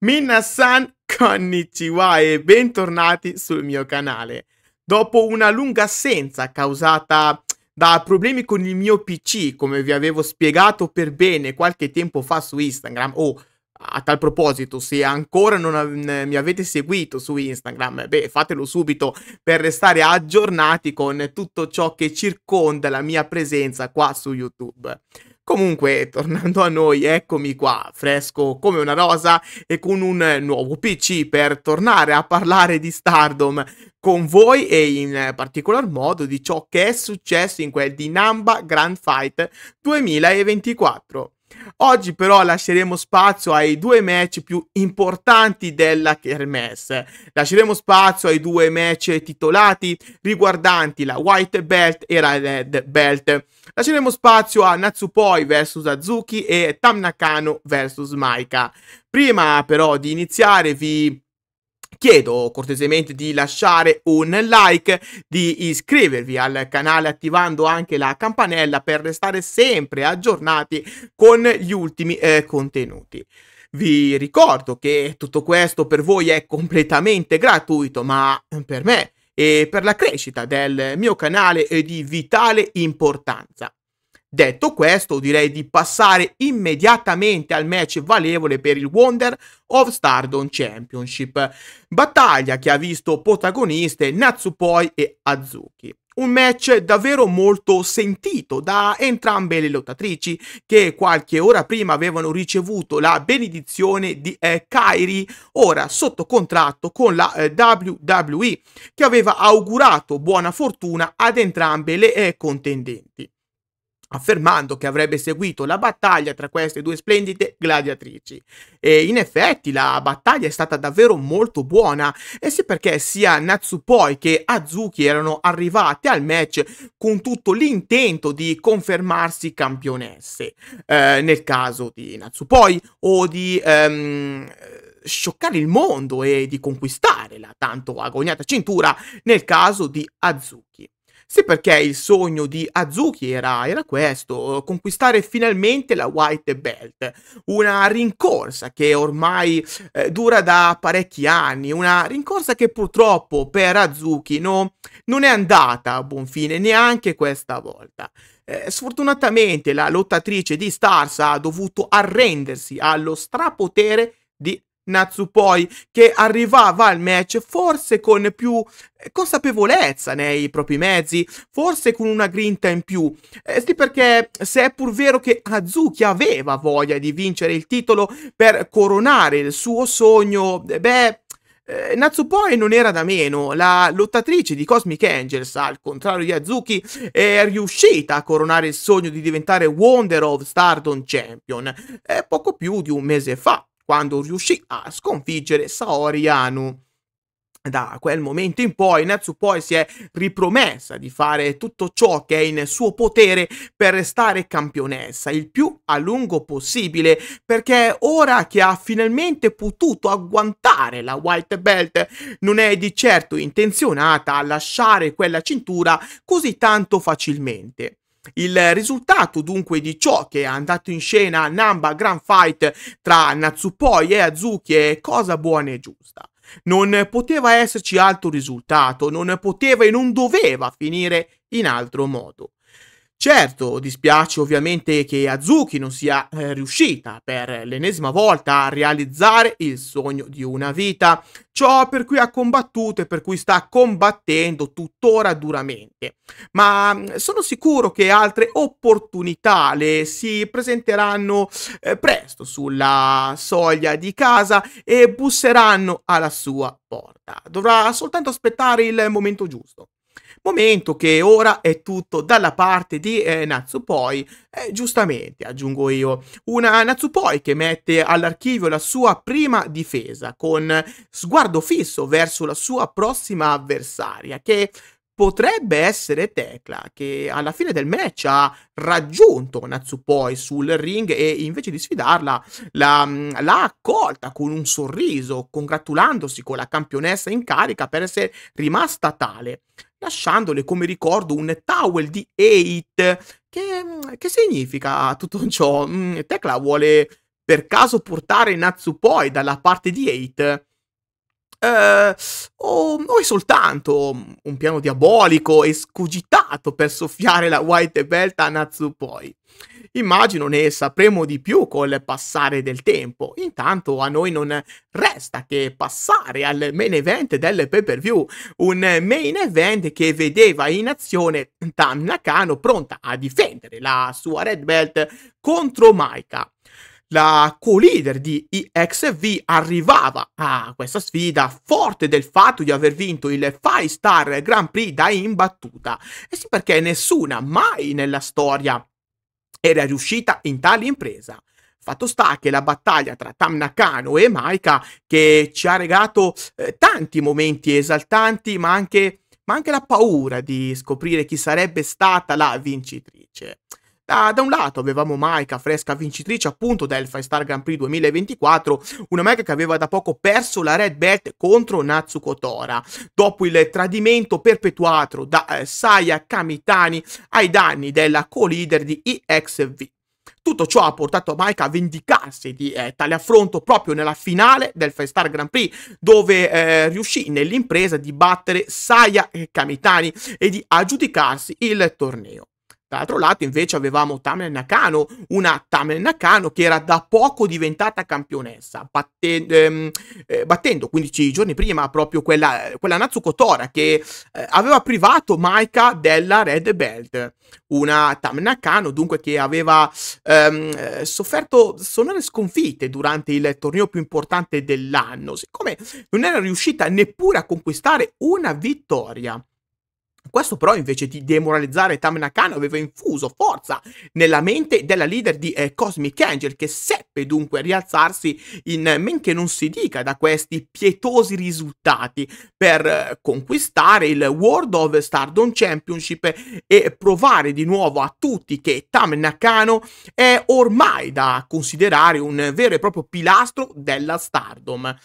Minna-san, konnichiwa e bentornati sul mio canale. Dopo una lunga assenza causata da problemi con il mio PC, come vi avevo spiegato per bene qualche tempo fa su Instagram, o oh, a tal proposito, se ancora non mi avete seguito su Instagram, beh, fatelo subito per restare aggiornati con tutto ciò che circonda la mia presenza qua su YouTube. Comunque, tornando a noi, eccomi qua, fresco come una rosa e con un nuovo PC per tornare a parlare di Stardom con voi e in particolar modo di ciò che è successo in quel di Namba Grand Fight 2024. Oggi però lasceremo spazio ai due match più importanti della Kermesse. Lasceremo spazio ai due match titolati riguardanti la White Belt e la Red Belt. Lasceremo spazio a Natsupoi vs Azuki e Tamnakano vs Maika. Prima però di iniziare vi chiedo cortesemente di lasciare un like, di iscrivervi al canale attivando anche la campanella per restare sempre aggiornati con gli ultimi eh, contenuti. Vi ricordo che tutto questo per voi è completamente gratuito, ma per me e per la crescita del mio canale è di vitale importanza. Detto questo, direi di passare immediatamente al match valevole per il Wonder of Stardom Championship, battaglia che ha visto protagoniste Natsupoi e Azuki. Un match davvero molto sentito da entrambe le lottatrici che qualche ora prima avevano ricevuto la benedizione di eh, Kairi, ora sotto contratto con la eh, WWE, che aveva augurato buona fortuna ad entrambe le eh, contendenti affermando che avrebbe seguito la battaglia tra queste due splendide gladiatrici. E in effetti la battaglia è stata davvero molto buona, e sì perché sia Natsupoi che Azuki erano arrivate al match con tutto l'intento di confermarsi campionesse, eh, nel caso di Natsupoi o di... Ehm, scioccare il mondo e di conquistare la tanto agognata cintura nel caso di Azuki. Sì, perché il sogno di Azuki era, era, questo, eh, conquistare finalmente la White Belt, una rincorsa che ormai eh, dura da parecchi anni, una rincorsa che purtroppo per Azuki no, non è andata a buon fine neanche questa volta. Eh, sfortunatamente la lottatrice di Stars ha dovuto arrendersi allo strapotere di Natsupoi che arrivava al match forse con più eh, consapevolezza nei propri mezzi, forse con una grinta in più. Eh, sì, perché se è pur vero che Azuki aveva voglia di vincere il titolo per coronare il suo sogno, eh, beh... Eh, Natsupoi non era da meno, la lottatrice di Cosmic Angels, al contrario di Azuki, è riuscita a coronare il sogno di diventare Wonder of Stardom Champion eh, poco più di un mese fa quando riuscì a sconfiggere Saori Anu. Da quel momento in poi Natsu poi si è ripromessa di fare tutto ciò che è in suo potere per restare campionessa il più a lungo possibile perché ora che ha finalmente potuto agguantare la white belt non è di certo intenzionata a lasciare quella cintura così tanto facilmente. Il risultato dunque di ciò che è andato in scena Namba Grand Fight tra Natsupoi e Azuki è cosa buona e giusta. Non poteva esserci altro risultato, non poteva e non doveva finire in altro modo. Certo, dispiace ovviamente che Azuki non sia eh, riuscita per l'ennesima volta a realizzare il sogno di una vita, ciò per cui ha combattuto e per cui sta combattendo tuttora duramente. Ma mm, sono sicuro che altre opportunità le si presenteranno eh, presto sulla soglia di casa e busseranno alla sua porta. Dovrà soltanto aspettare il momento giusto. Momento che ora è tutto dalla parte di eh, Natsupoi, eh, giustamente aggiungo io, una Natsupoi che mette all'archivio la sua prima difesa con sguardo fisso verso la sua prossima avversaria che potrebbe essere Tecla che alla fine del match ha raggiunto Natsupoi sul ring e invece di sfidarla la, mm, l'ha accolta con un sorriso, congratulandosi con la campionessa in carica per essere rimasta tale, lasciandole come ricordo un towel di 8. Che, mm, che significa tutto ciò? Mm, Tecla vuole per caso portare Natsupoi dalla parte di 8? eh, o, o, è soltanto un piano diabolico escogitato per soffiare la white belt a Natsupoi? Immagino ne sapremo di più col passare del tempo. Intanto a noi non resta che passare al main event del pay per view, un main event che vedeva in azione Tam Nakano pronta a difendere la sua red belt contro Maika la co-leader di EXV arrivava a questa sfida forte del fatto di aver vinto il 5 Star Grand Prix da imbattuta. E eh sì perché nessuna mai nella storia era riuscita in tale impresa. Fatto sta che la battaglia tra Tam Nakano e Maika, che ci ha regalato eh, tanti momenti esaltanti, ma anche, ma anche la paura di scoprire chi sarebbe stata la vincitrice. Da, ah, da, un lato avevamo Maika, fresca vincitrice appunto del 5 Star Grand Prix 2024, una Maika che aveva da poco perso la Red Belt contro Natsuko Tora, dopo il tradimento perpetuato da eh, Saya Kamitani ai danni della co-leader di EXV. Tutto ciò ha portato Maika a vendicarsi di eh, tale affronto proprio nella finale del 5 Star Grand Prix, dove eh, riuscì nell'impresa di battere Saya Kamitani e di aggiudicarsi il torneo. Dall'altro lato invece avevamo Tamen Nakano, una Tamen Nakano che era da poco diventata campionessa, batte ehm, eh, battendo 15 giorni prima proprio quella, quella Natsuko Tora che eh, aveva privato Maika della Red Belt. Una Tamen Nakano dunque che aveva ehm, eh, sofferto sonore sconfitte durante il torneo più importante dell'anno, siccome non era riuscita neppure a conquistare una vittoria. Questo però invece di demoralizzare Tamna Khan aveva infuso forza nella mente della leader di eh, Cosmic Angel che seppe dunque rialzarsi in men che non si dica da questi pietosi risultati per eh, conquistare il World of Stardom Championship e provare di nuovo a tutti che Tam Nakano è ormai da considerare un vero e proprio pilastro della Stardom.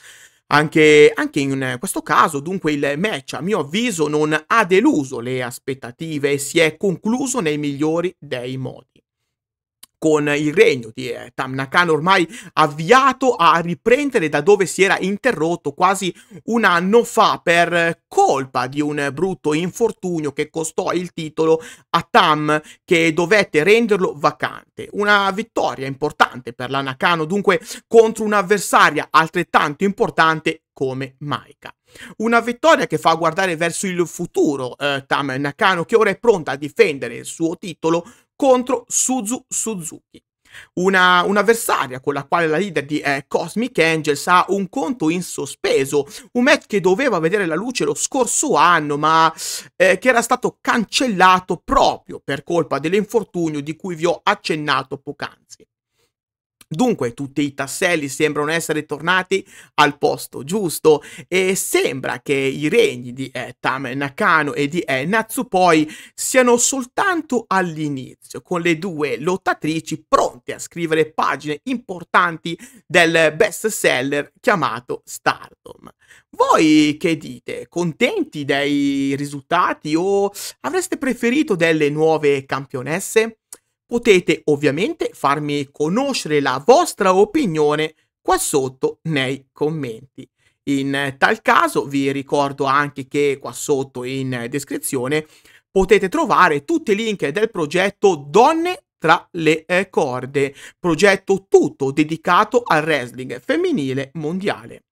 Anche, anche, in questo caso, dunque, il match, a mio avviso, non ha deluso le aspettative e si è concluso nei migliori dei modi con il regno di eh, Tamnakan ormai avviato a riprendere da dove si era interrotto quasi un anno fa per colpa di un brutto infortunio che costò il titolo a Tam che dovette renderlo vacante. Una vittoria importante per la Nakano dunque contro un'avversaria altrettanto importante come Maika. Una vittoria che fa guardare verso il futuro eh, Tam Nakano che ora è pronta a difendere il suo titolo contro Suzu Suzuki. Una, un'avversaria con la quale la leader di eh, Cosmic Angels ha un conto in sospeso, un match che doveva vedere la luce lo scorso anno ma eh, che era stato cancellato proprio per colpa dell'infortunio di cui vi ho accennato poc'anzi. Dunque tutti i tasselli sembrano essere tornati al posto giusto e sembra che i regni di eh, Tam Nakano e di eh, Natsupoi siano soltanto all'inizio, con le due lottatrici pronte a scrivere pagine importanti del best seller chiamato Stardom. Voi che dite? Contenti dei risultati o avreste preferito delle nuove campionesse? Potete ovviamente farmi conoscere la vostra opinione qua sotto nei commenti. In eh, tal caso vi ricordo anche che qua sotto in descrizione potete trovare tutti i link del progetto Donne tra le eh, corde, progetto tutto dedicato al wrestling femminile mondiale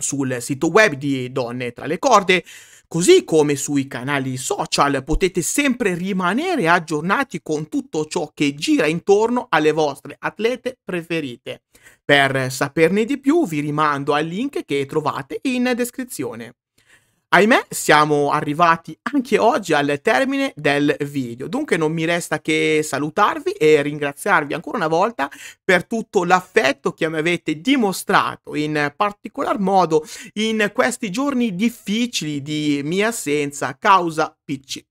sul sito web di Donne tra le corde, così come sui canali social potete sempre rimanere aggiornati con tutto ciò che gira intorno alle vostre atlete preferite. Per saperne di più vi rimando al link che trovate in descrizione. Ahimè, siamo arrivati anche oggi al termine del video, dunque non mi resta che salutarvi e ringraziarvi ancora una volta per tutto l'affetto che mi avete dimostrato, in particolar modo in questi giorni difficili di mia assenza causa PC.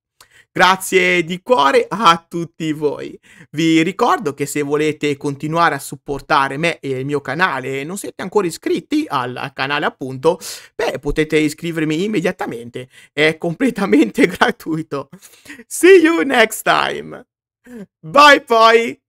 Grazie di cuore a tutti voi. Vi ricordo che se volete continuare a supportare me e il mio canale e non siete ancora iscritti al canale appunto, beh potete iscrivermi immediatamente, è completamente gratuito. See you next time. Bye poi.